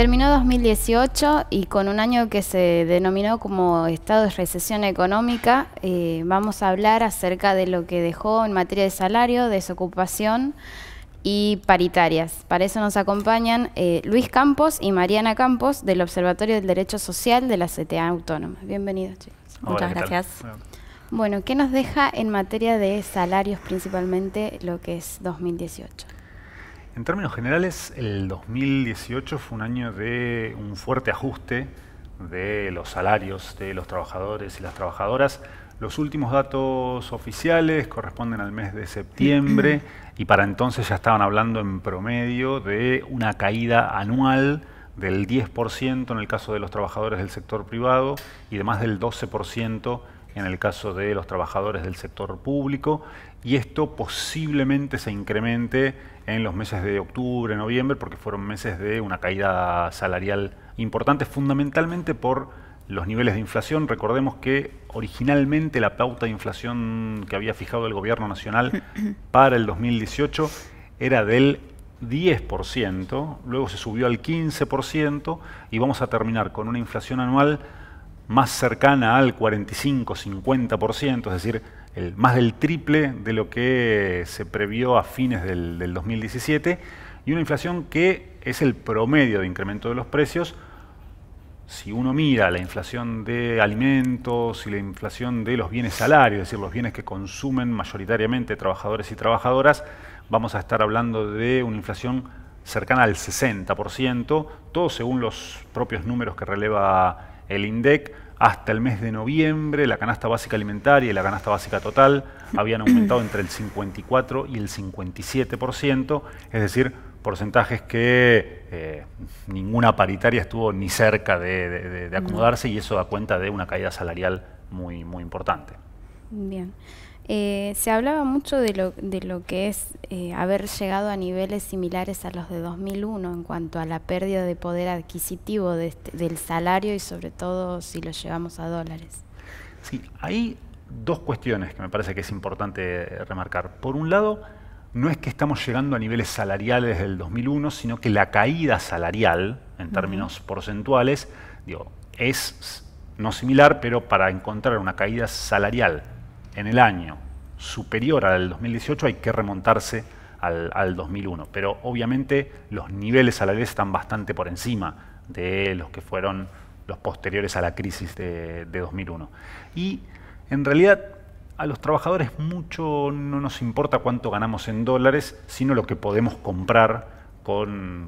Terminó 2018 y con un año que se denominó como estado de recesión económica, eh, vamos a hablar acerca de lo que dejó en materia de salario, desocupación y paritarias. Para eso nos acompañan eh, Luis Campos y Mariana Campos del Observatorio del Derecho Social de la CTA Autónoma. Bienvenidos, chicos. Muchas gracias. Bueno, ¿qué nos deja en materia de salarios principalmente lo que es 2018? En términos generales, el 2018 fue un año de un fuerte ajuste de los salarios de los trabajadores y las trabajadoras. Los últimos datos oficiales corresponden al mes de septiembre y para entonces ya estaban hablando en promedio de una caída anual del 10% en el caso de los trabajadores del sector privado y de más del 12% en el caso de los trabajadores del sector público y esto posiblemente se incremente en los meses de octubre, noviembre, porque fueron meses de una caída salarial importante, fundamentalmente por los niveles de inflación. Recordemos que originalmente la pauta de inflación que había fijado el gobierno nacional para el 2018 era del 10%, luego se subió al 15% y vamos a terminar con una inflación anual más cercana al 45-50%, es decir, más del triple de lo que se previó a fines del 2017 y una inflación que es el promedio de incremento de los precios si uno mira la inflación de alimentos y la inflación de los bienes salarios, es decir, los bienes que consumen mayoritariamente trabajadores y trabajadoras, vamos a estar hablando de una inflación cercana al 60%, todo según los propios números que releva el INDEC hasta el mes de noviembre la canasta básica alimentaria y la canasta básica total habían aumentado entre el 54 y el 57%, es decir, porcentajes que eh, ninguna paritaria estuvo ni cerca de, acomodarse y eso da cuenta de una caída salarial muy importante. Bien. Eh, se hablaba mucho de lo, de lo que es eh, haber llegado a niveles similares a los de 2001 en cuanto a la pérdida de poder adquisitivo este, del salario y sobre todo si lo llevamos a dólares. Sí, hay dos cuestiones que me parece que es importante eh, remarcar. Por un lado, no es que estamos llegando a niveles salariales del 2001, sino que la caída salarial, en términos porcentuales, digo, es no similar, pero para encontrar una caída salarial en el año superior al 2018 hay que remontarse al, 2001. Pero obviamente los niveles salariales están bastante por encima de los que fueron los posteriores a la crisis de, de 2001. Y en realidad a los trabajadores mucho no nos importa cuánto ganamos en dólares, sino lo que podemos comprar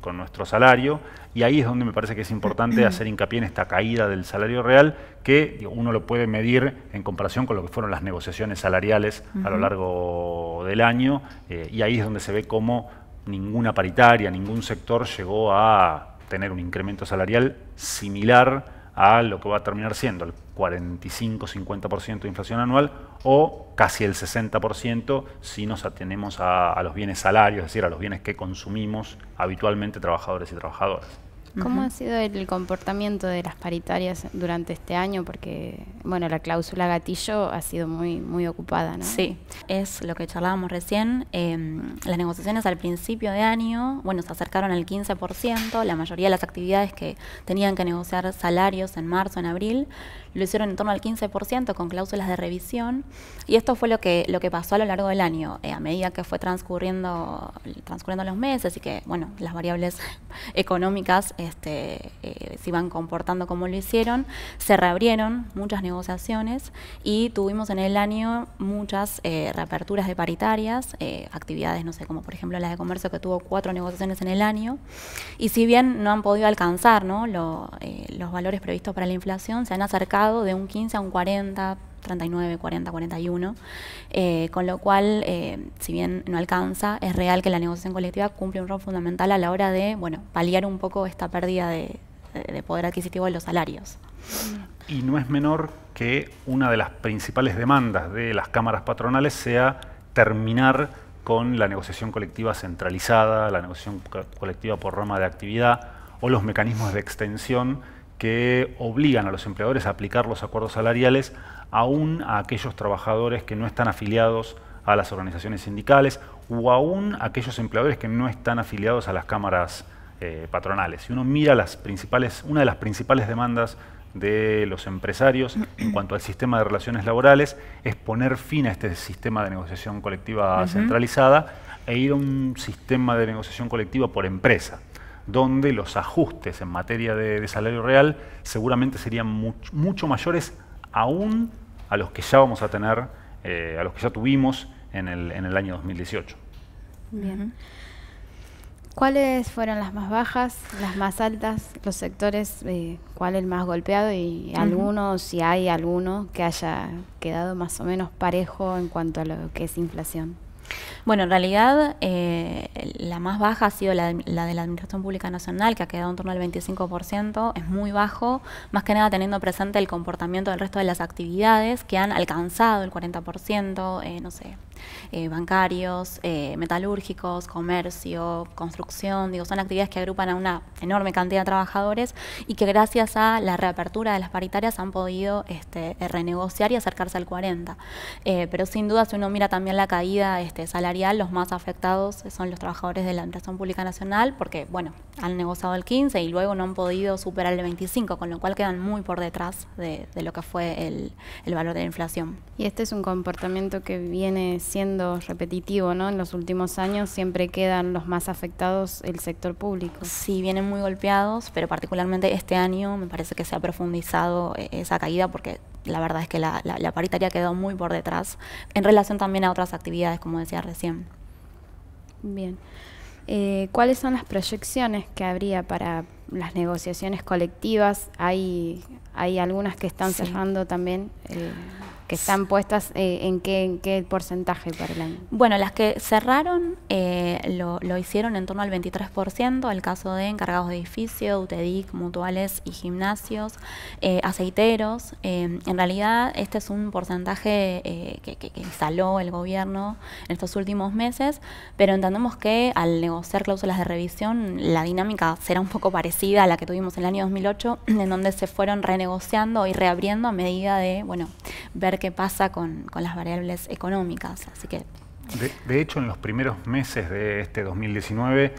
con, nuestro salario. Y ahí es donde me parece que es importante hacer hincapié en esta caída del salario real, que uno lo puede medir en comparación con lo que fueron las negociaciones salariales a lo largo del año. Eh, y ahí es donde se ve cómo ninguna paritaria, ningún sector llegó a tener un incremento salarial similar a lo que va a terminar siendo el 45-50% de inflación anual o casi el 60% si nos atenemos a, a los bienes salarios, es decir, a los bienes que consumimos habitualmente trabajadores y trabajadoras. ¿Cómo ha sido el comportamiento de las paritarias durante este año? Porque, bueno, la cláusula gatillo ha sido muy, muy ocupada, ¿no? Sí, es lo que charlábamos recién. Em, las negociaciones al principio de año, bueno, se acercaron al 15%. La mayoría de las actividades que tenían que negociar salarios en marzo, en abril, lo hicieron en torno al 15% con cláusulas de revisión. Y esto fue lo que, lo que pasó a lo largo del año. Eh, a medida que fue transcurriendo, transcurriendo los meses y que, bueno, las variables económicas... Eh, este, eh, se iban comportando como lo hicieron, se reabrieron muchas negociaciones y tuvimos en el año muchas eh, reaperturas de paritarias, eh, actividades, no sé, como por ejemplo las de comercio que tuvo cuatro negociaciones en el año y si bien no han podido alcanzar los valores previstos para la inflación, se han acercado de un 15 a un 40 39, 40, 41, con lo cual, eh, si bien no alcanza, es real que la negociación colectiva cumple un rol fundamental a la hora de, bueno, paliar un poco esta pérdida de, poder adquisitivo de los salarios. Y no es menor que una de las principales demandas de las cámaras patronales sea terminar con la negociación colectiva centralizada, la negociación colectiva por rama de actividad o los mecanismos de extensión que obligan a los empleadores a aplicar los acuerdos salariales aún a aquellos trabajadores que no están afiliados a las organizaciones sindicales o aún a aquellos empleadores que no están afiliados a las cámaras eh, patronales. Si uno mira las principales, una de las principales demandas de los empresarios en cuanto al sistema de relaciones laborales es poner fin a este sistema de negociación colectiva centralizada e ir a un sistema de negociación colectiva por empresa donde los ajustes en materia de, salario real seguramente serían mucho mayores aún a los que ya vamos a tener, eh, a los que ya tuvimos en el, en el año 2018. Bien. ¿Cuáles fueron las más bajas, las más altas, los sectores, eh, cuál el más golpeado y algunos, si hay alguno que haya quedado más o menos parejo en cuanto a lo que es inflación? Bueno, en realidad eh, la más baja ha sido la, de la Administración Pública Nacional, que ha quedado en torno al 25%, es muy bajo, más que nada teniendo presente el comportamiento del resto de las actividades que han alcanzado el 40%, eh, no sé, eh, bancarios, eh, metalúrgicos, comercio, construcción, digo, son actividades que agrupan a una enorme cantidad de trabajadores y que gracias a la reapertura de las paritarias han podido este, eh, renegociar y acercarse al 40. pero sin duda, si uno mira también la caída este, salarial, los más afectados son los trabajadores de la Administración Pública Nacional, porque, bueno, han negociado el 15 y luego no han podido superar el 25, con lo cual quedan muy por detrás de, lo que fue el, el valor de la inflación. Y este es un comportamiento que viene siendo repetitivo, ¿no? En los últimos años siempre quedan los más afectados el sector público. Sí, vienen muy golpeados, pero particularmente este año me parece que se ha profundizado eh, esa caída porque la verdad es que la, paritaria quedó muy por detrás en relación también a otras actividades, como decía recién. Bien. Eh, ¿Cuáles son las proyecciones que habría para las negociaciones colectivas? Hay, hay algunas que están cerrando también. Eh, que están puestas eh, en, qué, porcentaje para el año? Bueno, las que cerraron eh, lo, hicieron en torno al 23%, el caso de encargados de edificio, UTEDIC, mutuales y gimnasios, eh, aceiteros. en realidad, este es un porcentaje que, que, instaló el gobierno en estos últimos meses, pero entendemos que al negociar cláusulas de revisión, la dinámica será un poco parecida a la que tuvimos en el año 2008, en donde se fueron renegociando y reabriendo a medida de, bueno, ver qué pasa con, las variables económicas. Así que... De, hecho, en los primeros meses de este 2019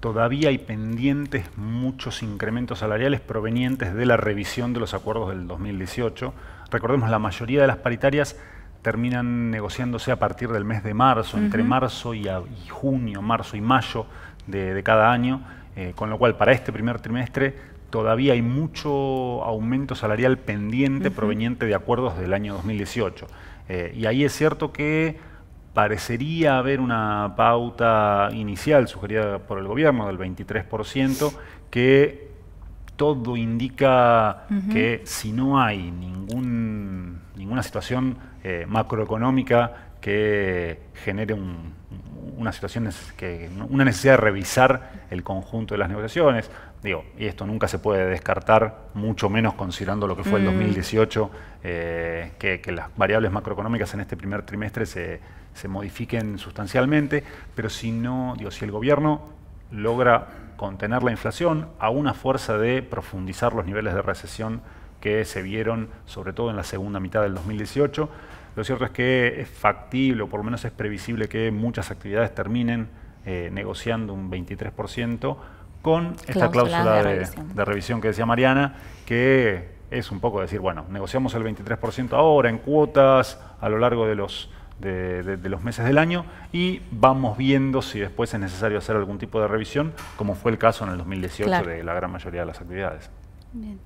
todavía hay pendientes muchos incrementos salariales provenientes de la revisión de los acuerdos del 2018. Recordemos, la mayoría de las paritarias terminan negociándose a partir del mes de marzo, entre marzo y, junio, marzo y mayo de, cada año, eh, con lo cual para este primer trimestre todavía hay mucho aumento salarial pendiente proveniente de acuerdos del año 2018. Eh, y ahí es cierto que parecería haber una pauta inicial sugerida por el gobierno del 23% que todo indica que si no hay ningún, ninguna situación eh, macroeconómica que genere una situación, que, una necesidad de revisar el conjunto de las negociaciones, y esto nunca se puede descartar, mucho menos considerando lo que fue el 2018, mm. eh, que, las variables macroeconómicas en este primer trimestre se, modifiquen sustancialmente, pero si no, digo, si el gobierno logra contener la inflación a una fuerza de profundizar los niveles de recesión que se vieron sobre todo en la segunda mitad del 2018, lo cierto es que es factible, o por lo menos es previsible que muchas actividades terminen eh, negociando un 23%, con esta cláusula, de, revisión. que decía Mariana, que es un poco decir, bueno, negociamos el 23% ahora en cuotas a lo largo de los, de, los meses del año y vamos viendo si después es necesario hacer algún tipo de revisión, como fue el caso en el 2018 de la gran mayoría de las actividades. Bien.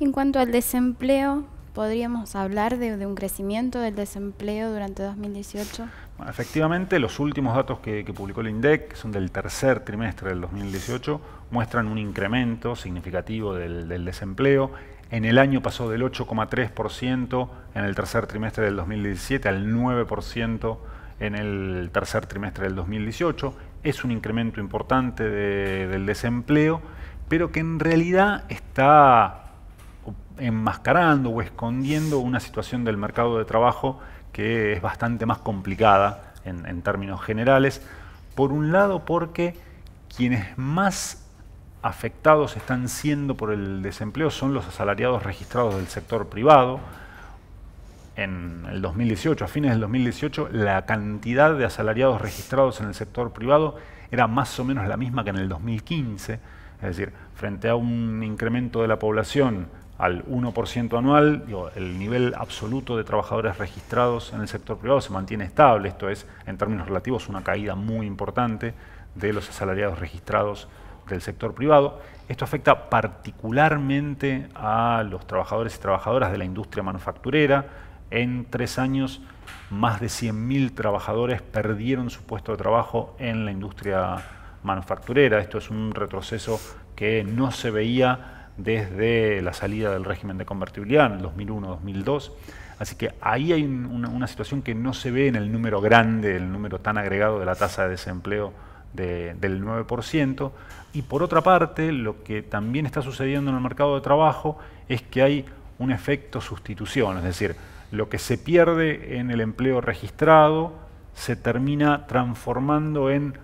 En cuanto al desempleo, podríamos hablar de, un crecimiento del desempleo durante 2018? efectivamente, los últimos datos que, publicó el INDEC, que son del tercer trimestre del 2018, muestran un incremento significativo del, desempleo. En el año pasó del 8,3% en el tercer trimestre del 2017 al 9% en el tercer trimestre del 2018. Es un incremento importante del desempleo, pero que en realidad está enmascarando o escondiendo una situación del mercado de trabajo que es bastante más complicada en, términos generales. Por un lado, porque quienes más afectados están siendo por el desempleo son los asalariados registrados del sector privado. En el 2018, a fines del 2018, la cantidad de asalariados registrados en el sector privado era más o menos la misma que en el 2015. Es decir, frente a un incremento de la población al 1% anual, el nivel absoluto de trabajadores registrados en el sector privado se mantiene estable, esto es, en términos relativos, una caída muy importante de los asalariados registrados del sector privado. Esto afecta particularmente a los trabajadores y trabajadoras de la industria manufacturera. En tres años, más de 100.000 trabajadores perdieron su puesto de trabajo en la industria manufacturera. Esto es un retroceso que no se veía desde la salida del régimen de convertibilidad en el 2001-2002. Así que ahí hay una, situación que no se ve en el número grande, el número tan agregado de la tasa de desempleo del 9%. Y por otra parte, lo que también está sucediendo en el mercado de trabajo es que hay un efecto sustitución, es decir, lo que se pierde en el empleo registrado se termina transformando en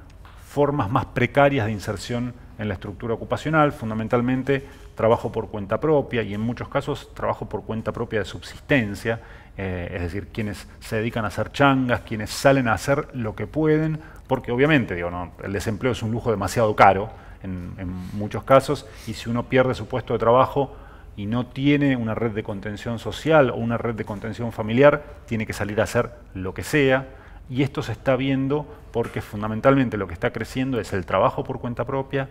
formas más precarias de inserción en la estructura ocupacional, fundamentalmente trabajo por cuenta propia y en muchos casos trabajo por cuenta propia de subsistencia, eh, es decir, quienes se dedican a hacer changas, quienes salen a hacer lo que pueden, porque obviamente digo, el desempleo es un lujo demasiado caro en muchos casos y si uno pierde su puesto de trabajo y no tiene una red de contención social o una red de contención familiar, tiene que salir a hacer lo que sea. Y esto se está viendo porque fundamentalmente lo que está creciendo es el trabajo por cuenta propia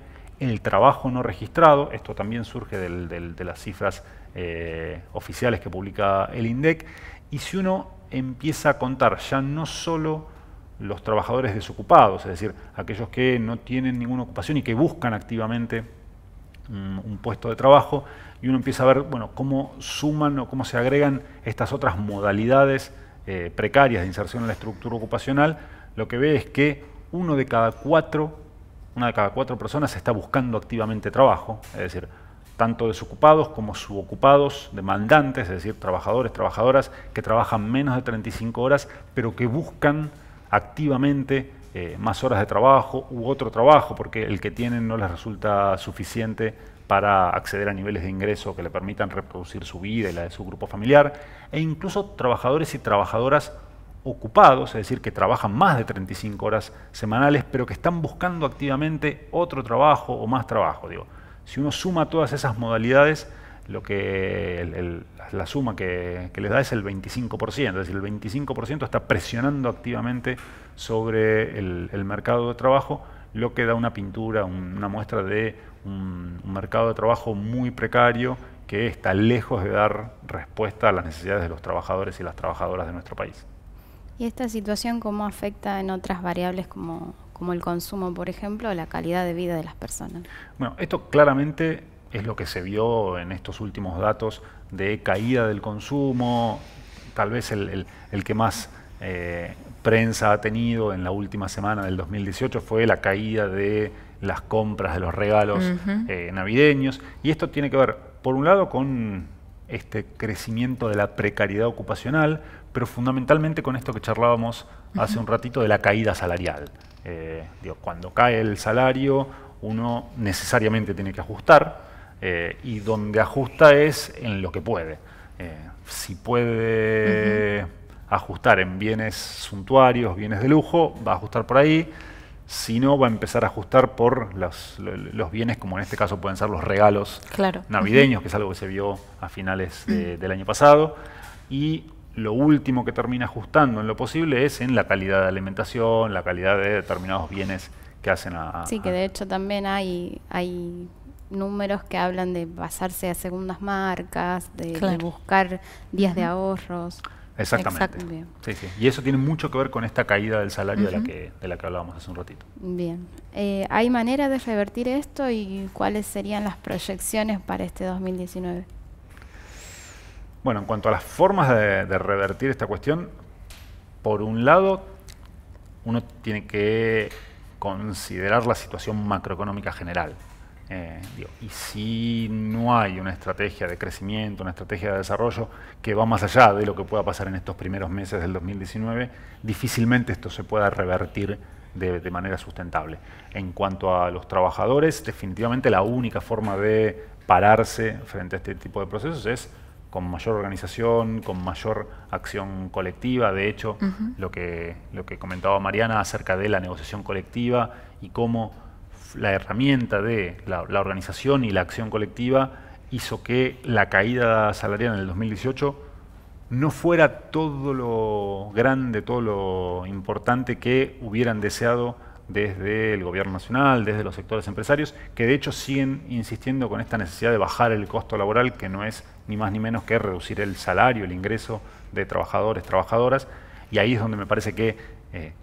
el trabajo no registrado, esto también surge de las cifras eh, oficiales que publica el INDEC, y si uno empieza a contar ya no solo los trabajadores desocupados, es decir, aquellos que no tienen ninguna ocupación y que buscan activamente mm, un puesto de trabajo, y uno empieza a ver bueno, cómo suman o cómo se agregan estas otras modalidades eh, precarias de inserción en la estructura ocupacional, lo que ve es que uno de cada cuatro una de cada cuatro personas está buscando activamente trabajo, es decir, tanto desocupados como subocupados, demandantes, es decir, trabajadores, trabajadoras que trabajan menos de 35 horas, pero que buscan activamente eh, más horas de trabajo u otro trabajo, porque el que tienen no les resulta suficiente para acceder a niveles de ingreso que le permitan reproducir su vida y la de su grupo familiar, e incluso trabajadores y trabajadoras ocupados, es decir, que trabajan más de 35 horas semanales, pero que están buscando activamente otro trabajo o más trabajo. Digo, si uno suma todas esas modalidades, lo que la suma que, les da es el 25%, es decir, el 25% está presionando activamente sobre el, mercado de trabajo, lo que da una pintura, una muestra de un mercado de trabajo muy precario que está lejos de dar respuesta a las necesidades de los trabajadores y las trabajadoras de nuestro país. ¿Y esta situación cómo afecta en otras variables como, como el consumo, por ejemplo, o la calidad de vida de las personas? Bueno, esto claramente es lo que se vio en estos últimos datos de caída del consumo, tal vez el, que más eh, prensa ha tenido en la última semana del 2018 fue la caída de las compras de los regalos eh, navideños. Y esto tiene que ver, por un lado, con este crecimiento de la precariedad ocupacional, pero fundamentalmente con esto que charlábamos hace un ratito de la caída salarial. Eh, cuando cae el salario, uno necesariamente tiene que ajustar eh, y donde ajusta es en lo que puede. Eh, si puede ajustar en bienes suntuarios, bienes de lujo, va a ajustar por ahí sino va a empezar a ajustar por los, bienes, como en este caso pueden ser los regalos navideños, que es algo que se vio a finales mm. del año pasado. Y lo último que termina ajustando en lo posible es en la calidad de alimentación, la calidad de determinados bienes que hacen a... sí, que de hecho también hay, hay números que hablan de basarse a segundas marcas, de buscar días de ahorros. Exactamente. Sí, sí. Y eso tiene mucho que ver con esta caída del salario de, la que, de la que hablábamos hace un ratito. Bien. Eh, ¿Hay manera de revertir esto y cuáles serían las proyecciones para este 2019? Bueno, en cuanto a las formas de revertir esta cuestión, por un lado, uno tiene que considerar la situación macroeconómica general. Eh, y si no hay una estrategia de crecimiento, una estrategia de desarrollo que va más allá de lo que pueda pasar en estos primeros meses del 2019, difícilmente esto se pueda revertir de, manera sustentable. En cuanto a los trabajadores, definitivamente la única forma de pararse frente a este tipo de procesos es con mayor organización, con mayor acción colectiva. De hecho, lo, que, lo que comentaba Mariana acerca de la negociación colectiva y cómo la herramienta de la, organización y la acción colectiva hizo que la caída salarial en el 2018 no fuera todo lo grande, todo lo importante que hubieran deseado desde el gobierno nacional, desde los sectores empresarios, que de hecho siguen insistiendo con esta necesidad de bajar el costo laboral, que no es ni más ni menos que reducir el salario, el ingreso de trabajadores, trabajadoras, y ahí es donde me parece que eh,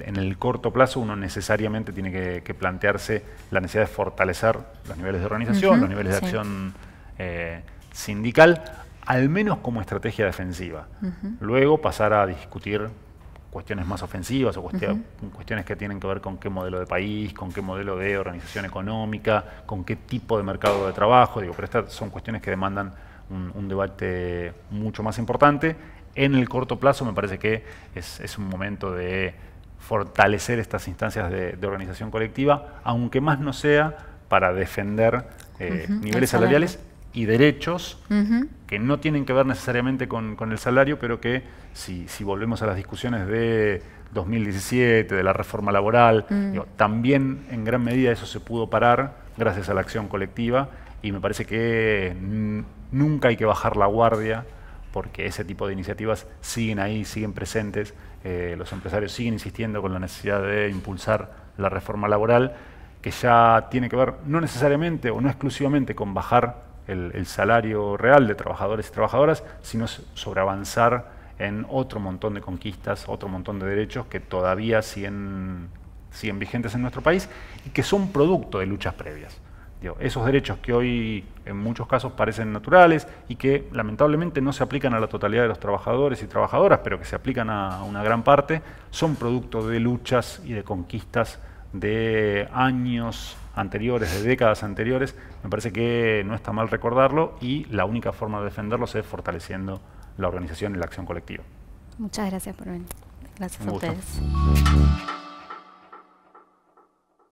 en el corto plazo uno necesariamente tiene que, plantearse la necesidad de fortalecer los niveles de organización, los niveles de acción eh, sindical, al menos como estrategia defensiva. Luego pasar a discutir cuestiones más ofensivas o cuestiones que tienen que ver con qué modelo de país, con qué modelo de organización económica, con qué tipo de mercado de trabajo. Digo, pero estas son cuestiones que demandan un, debate mucho más importante. En el corto plazo me parece que es un momento de fortalecer estas instancias de, organización colectiva, aunque más no sea para defender eh, niveles salariales y derechos que no tienen que ver necesariamente con, el salario, pero que si, volvemos a las discusiones de 2017, de la reforma laboral, mm. también en gran medida eso se pudo parar gracias a la acción colectiva y me parece que nunca hay que bajar la guardia porque ese tipo de iniciativas siguen ahí, siguen presentes, eh, los empresarios siguen insistiendo con la necesidad de impulsar la reforma laboral, que ya tiene que ver no necesariamente o no exclusivamente con bajar el, salario real de trabajadores y trabajadoras, sino sobre avanzar en otro montón de conquistas, otro montón de derechos que todavía siguen vigentes en nuestro país y que son producto de luchas previas esos derechos que hoy en muchos casos parecen naturales y que lamentablemente no se aplican a la totalidad de los trabajadores y trabajadoras, pero que se aplican a una gran parte, son producto de luchas y de conquistas de años anteriores, de décadas anteriores. Me parece que no está mal recordarlo y la única forma de defenderlos es fortaleciendo la organización y la acción colectiva. Muchas gracias por venir. Gracias a ustedes.